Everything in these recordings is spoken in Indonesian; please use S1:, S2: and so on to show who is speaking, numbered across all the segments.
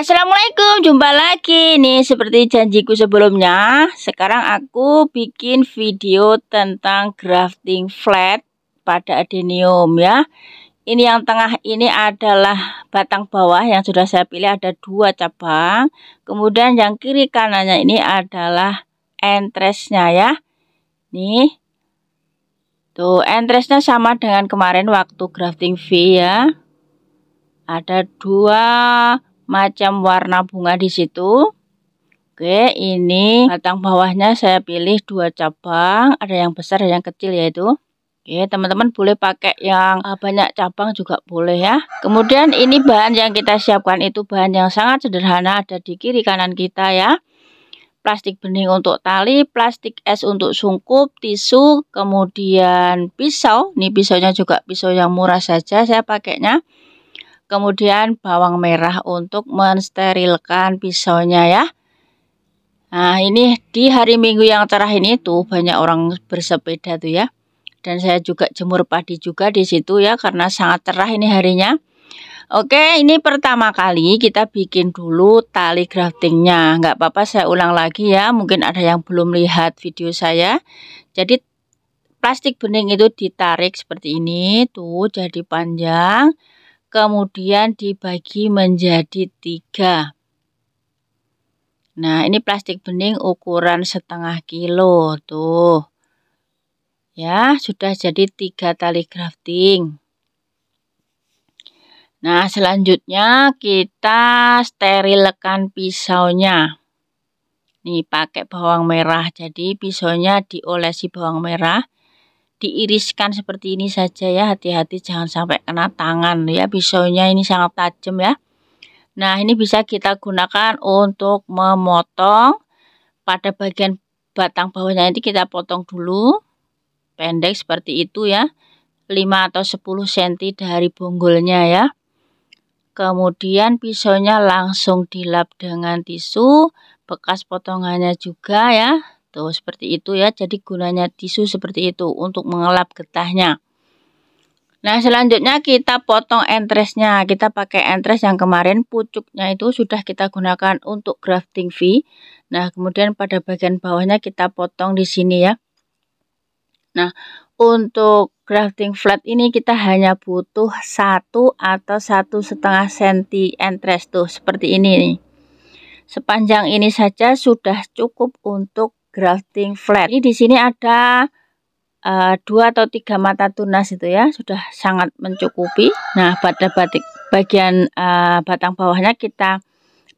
S1: Assalamualaikum, jumpa lagi nih seperti janjiku sebelumnya. Sekarang aku bikin video tentang grafting flat pada adenium ya. Ini yang tengah ini adalah batang bawah yang sudah saya pilih ada dua cabang. Kemudian yang kiri kanannya ini adalah entresnya ya. Nih. Tuh, entresnya sama dengan kemarin waktu grafting V ya. Ada dua macam warna bunga di situ. Oke, ini batang bawahnya saya pilih dua cabang, ada yang besar ada yang kecil yaitu. Oke, teman-teman boleh pakai yang eh, banyak cabang juga boleh ya. Kemudian ini bahan yang kita siapkan itu bahan yang sangat sederhana ada di kiri kanan kita ya plastik bening untuk tali, plastik es untuk sungkup, tisu, kemudian pisau. Nih pisaunya juga pisau yang murah saja saya pakainya kemudian bawang merah untuk mensterilkan pisaunya ya. Nah ini di hari minggu yang cerah ini tuh banyak orang bersepeda tuh ya. Dan saya juga jemur padi juga di situ ya karena sangat cerah ini harinya. Oke ini pertama kali kita bikin dulu tali graftingnya. Nggak apa-apa saya ulang lagi ya mungkin ada yang belum lihat video saya. Jadi plastik bening itu ditarik seperti ini tuh jadi panjang kemudian dibagi menjadi tiga. Nah, ini plastik bening ukuran setengah kilo tuh. Ya, sudah jadi tiga tali grafting. Nah, selanjutnya kita sterilkan pisaunya. Nih, pakai bawang merah. Jadi, pisaunya diolesi bawang merah diiriskan seperti ini saja ya hati-hati jangan sampai kena tangan ya pisaunya ini sangat tajam ya nah ini bisa kita gunakan untuk memotong pada bagian batang bawahnya ini kita potong dulu pendek seperti itu ya 5 atau 10 cm dari bonggolnya ya kemudian pisaunya langsung dilap dengan tisu bekas potongannya juga ya Tuh, gitu, seperti itu ya. Jadi gunanya tisu seperti itu untuk mengelap getahnya. Nah, selanjutnya kita potong entresnya. Kita pakai entres yang kemarin pucuknya itu sudah kita gunakan untuk grafting V. Nah, kemudian pada bagian bawahnya kita potong di sini ya. Nah, untuk grafting flat ini kita hanya butuh satu atau satu setengah senti entres tuh seperti ini Sepanjang ini saja sudah cukup untuk grafting flat. Ini di sini ada uh, dua atau tiga mata tunas itu ya, sudah sangat mencukupi. Nah, pada batik bagian uh, batang bawahnya kita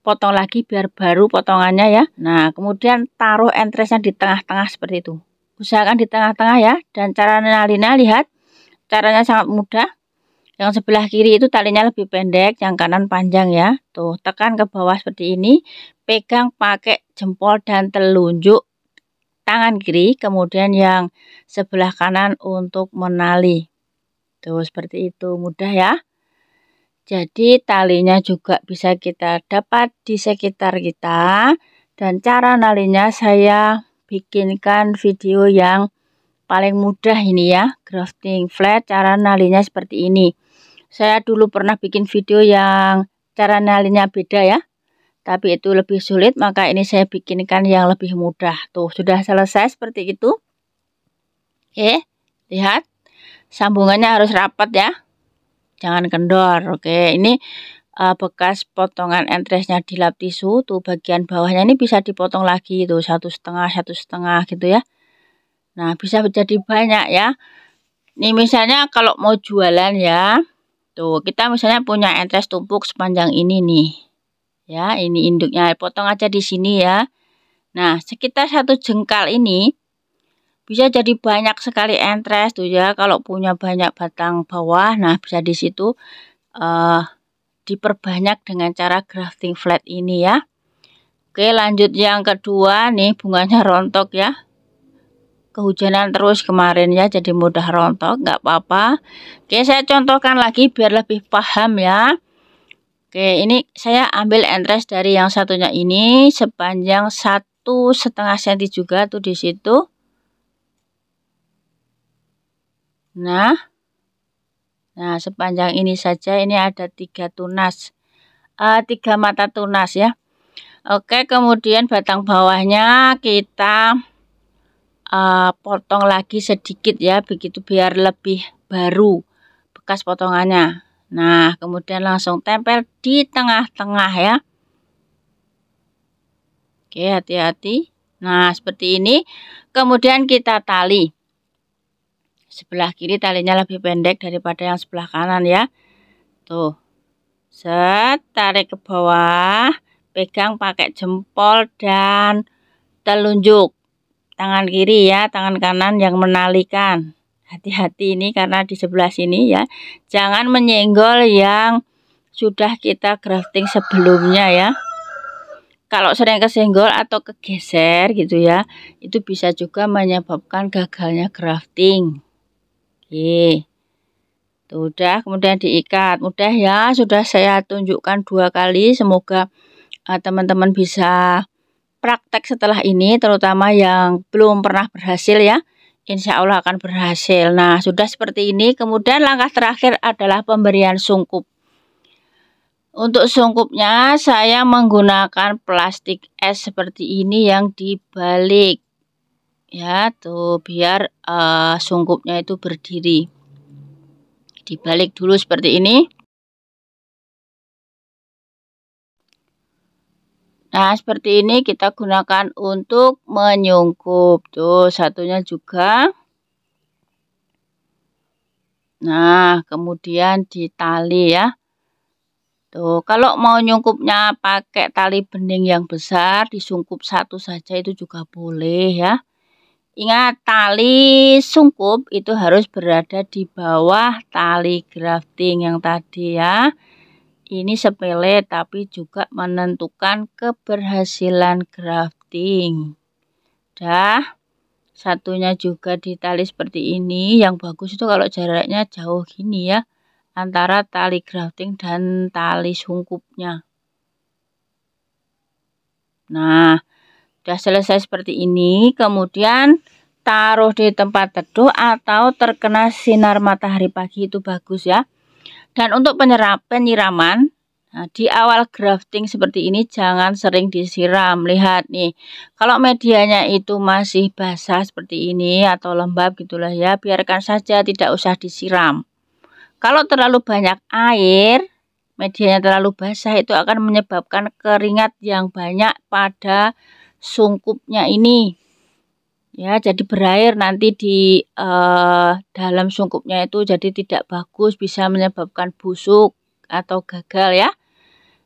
S1: potong lagi biar baru potongannya ya. Nah, kemudian taruh entresnya di tengah-tengah seperti itu. Usahakan di tengah-tengah ya. Dan cara nalina lihat caranya sangat mudah. Yang sebelah kiri itu talinya lebih pendek, yang kanan panjang ya. Tuh, tekan ke bawah seperti ini, pegang pakai jempol dan telunjuk tangan kiri, kemudian yang sebelah kanan untuk menali. Tuh, seperti itu. Mudah ya. Jadi talinya juga bisa kita dapat di sekitar kita dan cara nalinya saya bikinkan video yang paling mudah ini ya grafting flat cara nalinya seperti ini saya dulu pernah bikin video yang cara nalinya beda ya tapi itu lebih sulit maka ini saya bikinkan yang lebih mudah tuh sudah selesai seperti itu oke lihat sambungannya harus rapat ya jangan kendor oke ini uh, bekas potongan entresnya di lap tisu tuh bagian bawahnya ini bisa dipotong lagi tuh, satu setengah satu setengah gitu ya nah bisa menjadi banyak ya ini misalnya kalau mau jualan ya tuh kita misalnya punya entres tumpuk sepanjang ini nih ya ini induknya potong aja di sini ya nah sekitar satu jengkal ini bisa jadi banyak sekali entres tuh ya kalau punya banyak batang bawah nah bisa di situ uh, diperbanyak dengan cara grafting flat ini ya oke lanjut yang kedua nih bunganya rontok ya kehujanan terus kemarin ya jadi mudah rontok nggak apa-apa oke saya contohkan lagi biar lebih paham ya Oke, ini saya ambil entres dari yang satunya ini sepanjang satu setengah senti juga tuh di situ. Nah, nah sepanjang ini saja ini ada tiga tunas, uh, tiga mata tunas ya. Oke, kemudian batang bawahnya kita uh, potong lagi sedikit ya, begitu biar lebih baru bekas potongannya. Nah, kemudian langsung tempel di tengah-tengah ya. Oke, hati-hati. Nah, seperti ini. Kemudian kita tali. Sebelah kiri talinya lebih pendek daripada yang sebelah kanan ya. Tuh. Set, tarik ke bawah. Pegang pakai jempol dan telunjuk. Tangan kiri ya, tangan kanan yang menalikan hati-hati ini karena di sebelah sini ya jangan menyenggol yang sudah kita grafting sebelumnya ya kalau sering kesenggol atau kegeser gitu ya itu bisa juga menyebabkan gagalnya grafting oke tuh udah kemudian diikat mudah ya sudah saya tunjukkan dua kali semoga eh, teman-teman uh, bisa praktek setelah ini terutama yang belum pernah berhasil ya insya Allah akan berhasil. Nah, sudah seperti ini. Kemudian langkah terakhir adalah pemberian sungkup. Untuk sungkupnya saya menggunakan plastik es seperti ini yang dibalik. Ya, tuh biar uh, sungkupnya itu berdiri. Dibalik dulu seperti ini. Nah, seperti ini kita gunakan untuk menyungkup. Tuh, satunya juga. Nah, kemudian di tali ya. Tuh, kalau mau nyungkupnya pakai tali bening yang besar, disungkup satu saja itu juga boleh ya. Ingat, tali sungkup itu harus berada di bawah tali grafting yang tadi ya. Ini sepele tapi juga menentukan keberhasilan grafting. Dah, satunya juga di tali seperti ini. Yang bagus itu kalau jaraknya jauh gini ya, antara tali grafting dan tali sungkupnya. Nah, sudah selesai seperti ini, kemudian taruh di tempat teduh atau terkena sinar matahari pagi itu bagus ya. Dan untuk penyiraman, nah, di awal grafting seperti ini jangan sering disiram. Lihat nih, kalau medianya itu masih basah seperti ini atau lembab gitulah ya, biarkan saja tidak usah disiram. Kalau terlalu banyak air, medianya terlalu basah itu akan menyebabkan keringat yang banyak pada sungkupnya ini ya jadi berair nanti di uh, dalam sungkupnya itu jadi tidak bagus bisa menyebabkan busuk atau gagal ya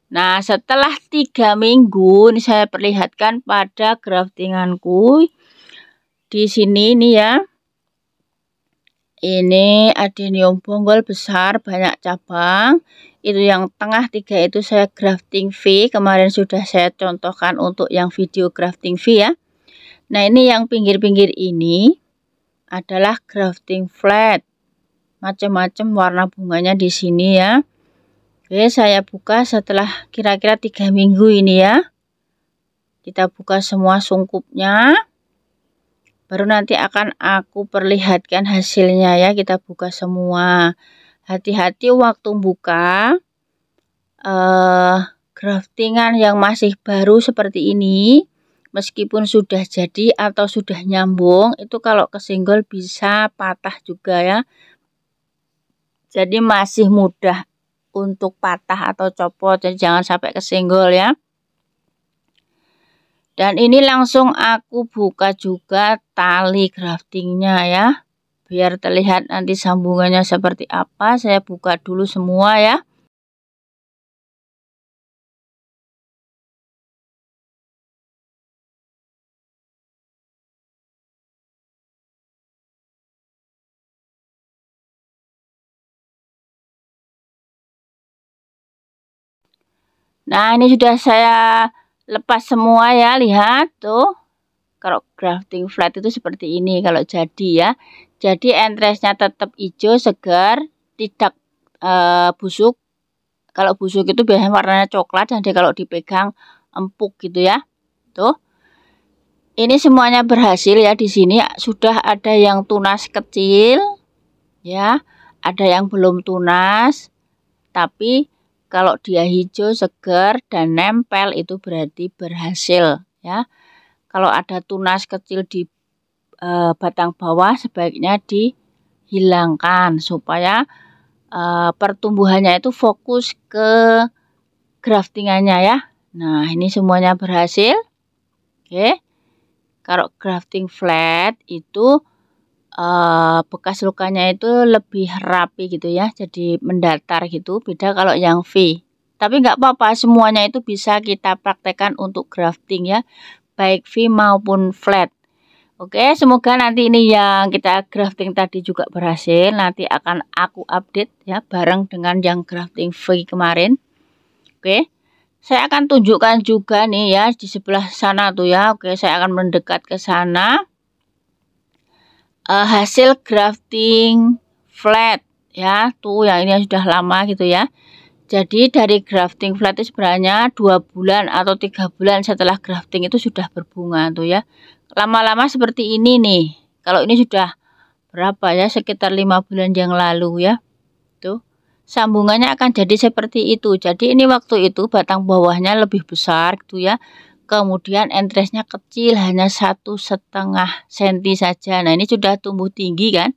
S1: Nah setelah tiga minggu ini saya perlihatkan pada graftinganku di sini ini ya ini adenium bonggol besar banyak cabang itu yang tengah tiga itu saya grafting V kemarin sudah saya contohkan untuk yang video grafting V ya Nah ini yang pinggir-pinggir ini adalah grafting flat. Macam-macam warna bunganya di sini ya. Oke saya buka setelah kira-kira tiga -kira minggu ini ya. Kita buka semua sungkupnya. Baru nanti akan aku perlihatkan hasilnya ya. Kita buka semua. Hati-hati waktu buka. eh graftingan yang masih baru seperti ini meskipun sudah jadi atau sudah nyambung itu kalau kesenggol bisa patah juga ya jadi masih mudah untuk patah atau copot jadi jangan sampai kesenggol ya dan ini langsung aku buka juga tali graftingnya ya biar terlihat nanti sambungannya seperti apa saya buka dulu semua ya Nah, ini sudah saya lepas semua ya, lihat tuh. Kalau grafting flat itu seperti ini kalau jadi ya. Jadi entresnya tetap hijau, segar, tidak e, busuk. Kalau busuk itu biasanya warnanya coklat, jadi kalau dipegang empuk gitu ya. Tuh. Ini semuanya berhasil ya di sini sudah ada yang tunas kecil ya, ada yang belum tunas tapi kalau dia hijau, segar dan nempel itu berarti berhasil ya. Kalau ada tunas kecil di e, batang bawah sebaiknya dihilangkan supaya e, pertumbuhannya itu fokus ke graftingannya ya. Nah, ini semuanya berhasil. Oke. Kalau grafting flat itu uh, bekas lukanya itu lebih rapi gitu ya jadi mendatar gitu beda kalau yang V tapi nggak apa-apa semuanya itu bisa kita praktekkan untuk grafting ya baik V maupun flat Oke semoga nanti ini yang kita grafting tadi juga berhasil nanti akan aku update ya bareng dengan yang grafting V kemarin Oke saya akan tunjukkan juga nih ya di sebelah sana tuh ya Oke saya akan mendekat ke sana uh, hasil grafting flat ya tuh yang ini yang sudah lama gitu ya jadi dari grafting flat itu sebenarnya dua bulan atau tiga bulan setelah grafting itu sudah berbunga tuh ya lama-lama seperti ini nih kalau ini sudah berapa ya sekitar lima bulan yang lalu ya tuh sambungannya akan jadi seperti itu jadi ini waktu itu batang bawahnya lebih besar gitu ya kemudian entresnya kecil hanya satu setengah senti saja nah ini sudah tumbuh tinggi kan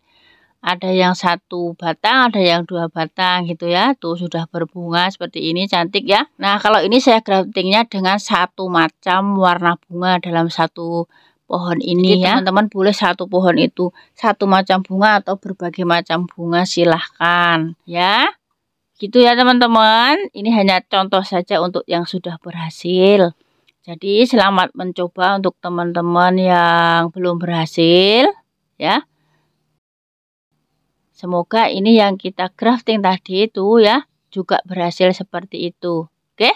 S1: ada yang satu batang ada yang dua batang gitu ya tuh sudah berbunga seperti ini cantik ya nah kalau ini saya graftingnya dengan satu macam warna bunga dalam satu pohon ini Jadi, ya teman-teman boleh satu pohon itu satu macam bunga atau berbagai macam bunga silahkan ya gitu ya teman-teman ini hanya contoh saja untuk yang sudah berhasil jadi selamat mencoba untuk teman-teman yang belum berhasil ya. Semoga ini yang kita crafting tadi itu ya juga berhasil seperti itu. Oke.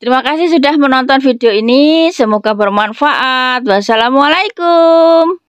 S1: Terima kasih sudah menonton video ini. Semoga bermanfaat. Wassalamualaikum.